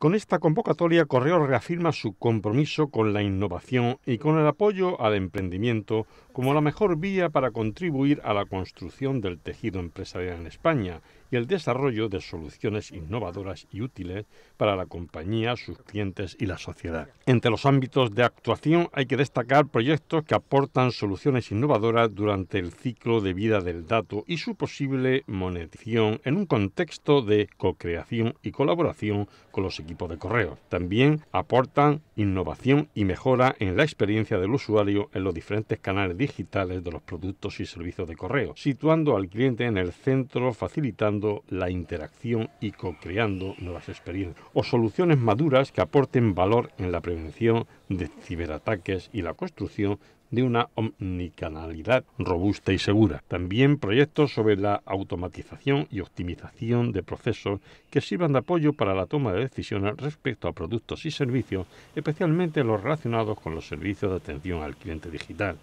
Con esta convocatoria, Correo reafirma su compromiso con la innovación y con el apoyo al emprendimiento como la mejor vía para contribuir a la construcción del tejido empresarial en España y el desarrollo de soluciones innovadoras y útiles para la compañía, sus clientes y la sociedad. Entre los ámbitos de actuación hay que destacar proyectos que aportan soluciones innovadoras durante el ciclo de vida del dato y su posible monetización en un contexto de co-creación y colaboración con los equipos de correos. También aportan innovación y mejora en la experiencia del usuario en los diferentes canales digitales de los productos y servicios de correo, situando al cliente en el centro, facilitando la interacción y co-creando nuevas experiencias. O soluciones maduras que aporten valor en la prevención de ciberataques y la construcción de una omnicanalidad robusta y segura. También proyectos sobre la automatización y optimización de procesos que sirvan de apoyo para la toma de decisiones respecto a productos y servicios, especialmente los relacionados con los servicios de atención al cliente digital.